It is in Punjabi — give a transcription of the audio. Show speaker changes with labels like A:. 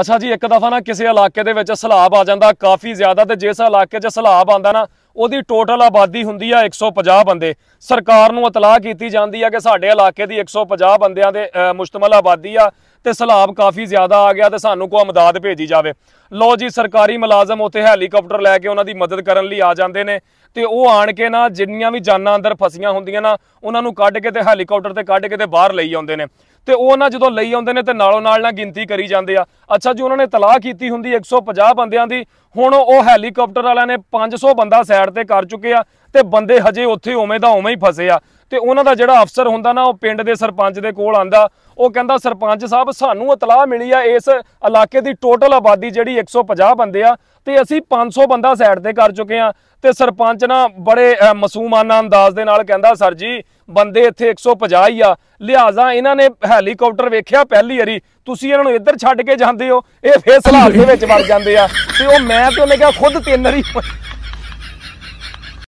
A: ਅੱਛਾ ਜੀ ਇੱਕ ਦਫਾ ਨਾ ਕਿਸੇ ਇਲਾਕੇ ਦੇ ਵਿੱਚ ਸਲਾਬ ਆ ਜਾਂਦਾ ਕਾਫੀ ਜ਼ਿਆਦਾ ਤੇ ਜਿਸ ਇਲਾਕੇ 'ਚ ਸਲਾਬ ਆਂਦਾ ਨਾ ਉਹਦੀ ਟੋਟਲ ਆਬਾਦੀ ਹੁੰਦੀ ਆ 150 ਬੰਦੇ ਸਰਕਾਰ ਨੂੰ ਇਤਲਾਹ ਕੀਤੀ ਜਾਂਦੀ ਆ ਕਿ ਸਾਡੇ ਇਲਾਕੇ ਦੀ 150 ਬੰਦਿਆਂ ਦੇ ਮੁਸ਼ਤਮਲ ਆਬਾਦੀ ਆ ਤੇ ਸਲਾਬ ਕਾਫੀ ਜ਼ਿਆਦਾ ਆ ਗਿਆ ਤੇ ਸਾਨੂੰ ਕੋ ਅਮਦਾਦ ਭੇਜੀ ਜਾਵੇ ਲੋ ਜੀ ਸਰਕਾਰੀ ਮੁਲਾਜ਼ਮ ਉੱਥੇ ਹੈਲੀਕਾਪਟਰ ਲੈ ਕੇ ਉਹਨਾਂ ਦੀ ਮਦਦ ਕਰਨ ਲਈ ਆ ਜਾਂਦੇ ਨੇ ਤੇ ਉਹ ਆਣ ਕੇ ਨਾ ਜਿੰਨੀਆਂ ਵੀ ਜਾਨਾਂ ਅੰਦਰ ਫਸੀਆਂ ਹੁੰਦੀਆਂ ਨਾ ਉਹਨਾਂ ਨੂੰ ਕੱਢ ਕੇ ਤੇ ਹੈਲੀਕਾਪਟਰ ਤੇ ਕੱਢ ਕੇ ਤੇ ਬਾਹਰ ਲਈ ਆਉਂਦੇ ਨੇ ਤੇ ਉਹ ਨਾ ਜਦੋਂ ਲਈ ਆਉਂਦੇ ਨੇ ਤੇ ਨਾਲੋਂ ਨਾਲ ਨਾ ਗਿਣਤੀ ਕਰੀ ਜਾਂਦੇ ਆ ਅੱਛਾ ਜੀ ਉਹਨਾਂ ਨੇ ਤਲਾਹ ਕੀਤੀ ਹੁੰਦੀ 150 ਬੰਦਿਆਂ ਦੀ ਹੁਣ ਉਹ ਹੈਲੀਕਾਪਟਰ ਵਾਲਿਆਂ ਨੇ 500 ਬੰਦਾ ਸਾਈਡ ਤੇ ਕਰ ਚੁੱਕੇ ਆ ਤੇ ਬੰਦੇ ਹਜੇ ਉੱਥੇ ਉਵੇਂ ਦਾ ਉਵੇਂ ਹੀ ਫਸੇ ਆ ਤੇ ਉਹਨਾਂ ਦਾ ਜਿਹੜਾ ਅਫਸਰ ਹੁੰਦਾ ਨਾ ਉਹ ਪਿੰਡ ਦੇ ਸਰਪੰਚ ਦੇ ਕੋਲ ਆਂਦਾ ਉਹ ਕਹਿੰਦਾ ਸਰਪੰਚ ਸਾਹਿਬ ਸਾਨੂੰ ਇਤਲਾਹ ਮਿਲੀ ਆ ਇਸ ਇਲਾਕੇ ਦੀ ਟੋਟਲ ਆਬਾਦੀ ਜਿਹੜੀ 150 ਬੰਦੇ ਆ ਤੇ ਅਸੀਂ 500 ਬੰਦਾ ਸਾਈਡ ਤੇ ਕਰ ਚੁੱਕੇ ਆ ਤੇ ਸਰਪੰਚ ਨਾ ਬੜੇ ਮਸੂਮਾਨਾ ਅੰਦਾਜ਼ ਦੇ ਨਾਲ ਕਹਿੰਦਾ ਸਰ ਜੀ ਬੰਦੇ ਇੱਥੇ 150 ਹੀ ਆ ਲਿਹਾਜ਼ਾ ਇਹਨਾਂ ਨੇ ਹੈਲੀਕਾਪਟਰ ਵੇਖਿਆ ਪਹਿਲੀ ਵਾਰੀ ਤੁਸੀਂ ਇਹਨਾਂ ਨੂੰ ਇੱਧਰ ਛੱਡ ਕੇ ਜਾਂਦੇ ਹੋ ਇਹ ਫੇਰ ਸਲਾਬ ਦੇ ਵਿੱਚ ਵੜ ਜਾਂਦੇ ਆ ਤੇ ਉਹ ਮੈਂ ਤੇ ਉਹਨੇ ਕਿਹਾ ਖੁਦ ਤਿੰਨ ਵਾਰੀ